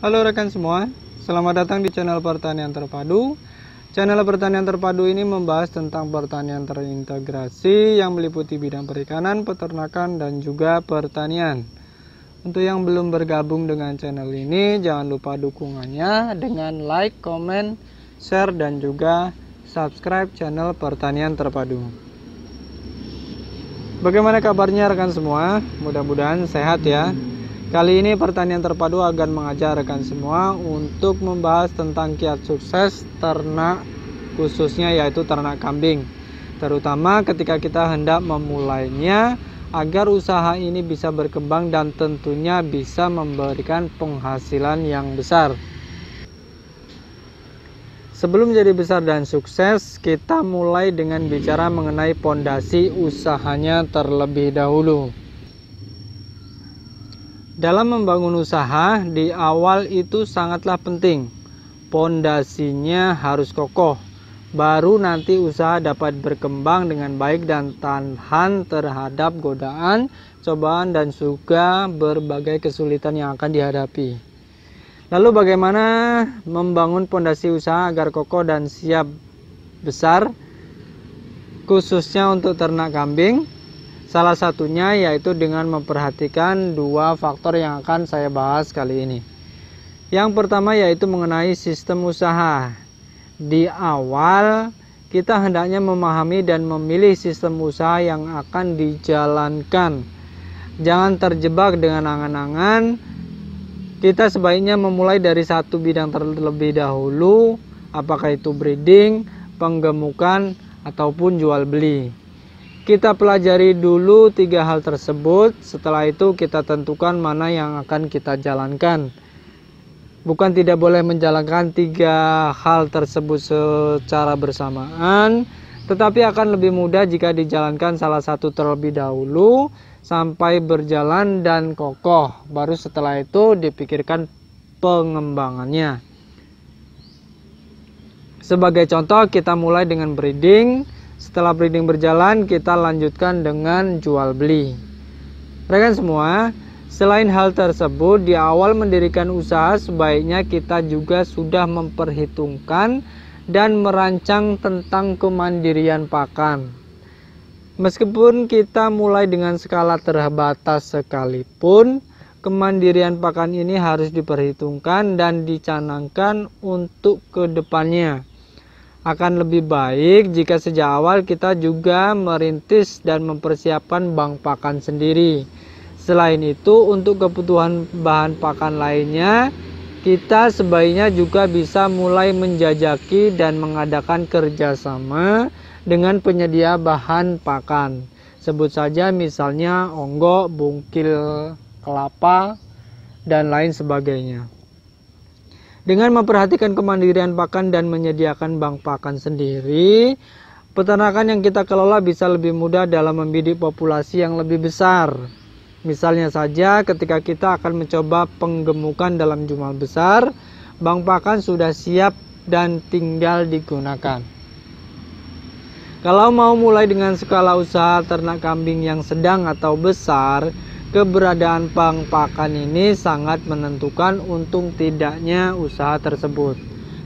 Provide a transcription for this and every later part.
Halo rekan semua, selamat datang di channel Pertanian Terpadu. Channel Pertanian Terpadu ini membahas tentang pertanian terintegrasi yang meliputi bidang perikanan, peternakan, dan juga pertanian. Untuk yang belum bergabung dengan channel ini, jangan lupa dukungannya dengan like, komen, share, dan juga subscribe channel Pertanian Terpadu. Bagaimana kabarnya rekan semua? Mudah-mudahan sehat ya. Kali ini pertanian terpadu akan mengajarkan semua untuk membahas tentang kiat sukses ternak khususnya yaitu ternak kambing. Terutama ketika kita hendak memulainya agar usaha ini bisa berkembang dan tentunya bisa memberikan penghasilan yang besar. Sebelum jadi besar dan sukses, kita mulai dengan bicara mengenai pondasi usahanya terlebih dahulu. Dalam membangun usaha, di awal itu sangatlah penting. Pondasinya harus kokoh, baru nanti usaha dapat berkembang dengan baik dan tahan terhadap godaan, cobaan, dan suka berbagai kesulitan yang akan dihadapi. Lalu, bagaimana membangun pondasi usaha agar kokoh dan siap besar, khususnya untuk ternak kambing? Salah satunya yaitu dengan memperhatikan dua faktor yang akan saya bahas kali ini. Yang pertama yaitu mengenai sistem usaha. Di awal kita hendaknya memahami dan memilih sistem usaha yang akan dijalankan. Jangan terjebak dengan angan-angan. Kita sebaiknya memulai dari satu bidang terlebih dahulu, apakah itu breeding, penggemukan, ataupun jual beli. Kita pelajari dulu tiga hal tersebut, setelah itu kita tentukan mana yang akan kita jalankan. Bukan tidak boleh menjalankan tiga hal tersebut secara bersamaan, tetapi akan lebih mudah jika dijalankan salah satu terlebih dahulu sampai berjalan dan kokoh. Baru setelah itu dipikirkan pengembangannya. Sebagai contoh, kita mulai dengan breeding setelah breeding berjalan, kita lanjutkan dengan jual beli. Rekan semua, Selain hal tersebut, di awal mendirikan usaha sebaiknya kita juga sudah memperhitungkan dan merancang tentang kemandirian pakan. Meskipun kita mulai dengan skala terbatas sekalipun, kemandirian pakan ini harus diperhitungkan dan dicanangkan untuk kedepannya akan lebih baik jika sejak awal kita juga merintis dan mempersiapkan bank pakan sendiri. Selain itu, untuk kebutuhan bahan pakan lainnya, kita sebaiknya juga bisa mulai menjajaki dan mengadakan kerjasama dengan penyedia bahan pakan. Sebut saja misalnya onggok, bungkil kelapa, dan lain sebagainya. Dengan memperhatikan kemandirian pakan dan menyediakan bank pakan sendiri, peternakan yang kita kelola bisa lebih mudah dalam membidik populasi yang lebih besar. Misalnya saja ketika kita akan mencoba penggemukan dalam jumlah besar, bank pakan sudah siap dan tinggal digunakan. Kalau mau mulai dengan skala usaha ternak kambing yang sedang atau besar, keberadaan pakan ini sangat menentukan untung tidaknya usaha tersebut.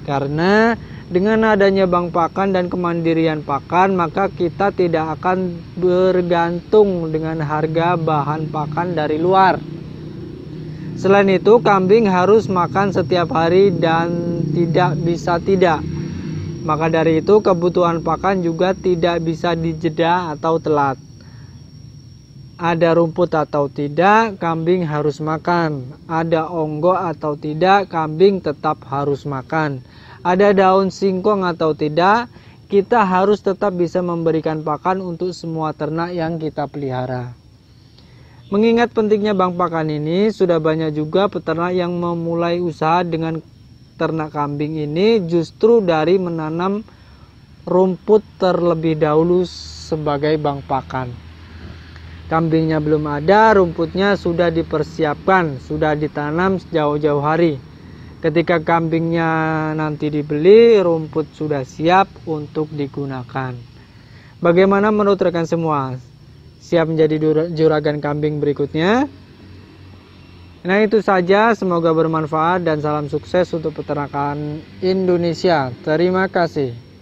Karena dengan adanya bank pakan dan kemandirian pakan, maka kita tidak akan bergantung dengan harga bahan pakan dari luar. Selain itu, kambing harus makan setiap hari dan tidak bisa tidak. Maka dari itu, kebutuhan pakan juga tidak bisa dijeda atau telat ada rumput atau tidak, kambing harus makan. Ada onggo atau tidak, kambing tetap harus makan. Ada daun singkong atau tidak, kita harus tetap bisa memberikan pakan untuk semua ternak yang kita pelihara. Mengingat pentingnya bank pakan ini, sudah banyak juga peternak yang memulai usaha dengan ternak kambing ini justru dari menanam rumput terlebih dahulu sebagai bank pakan. Kambingnya belum ada, rumputnya sudah dipersiapkan, sudah ditanam jauh-jauh hari. Ketika kambingnya nanti dibeli, rumput sudah siap untuk digunakan. Bagaimana menurut rekan semua? Siap menjadi juragan kambing berikutnya? Nah itu saja, semoga bermanfaat dan salam sukses untuk peternakan Indonesia. Terima kasih.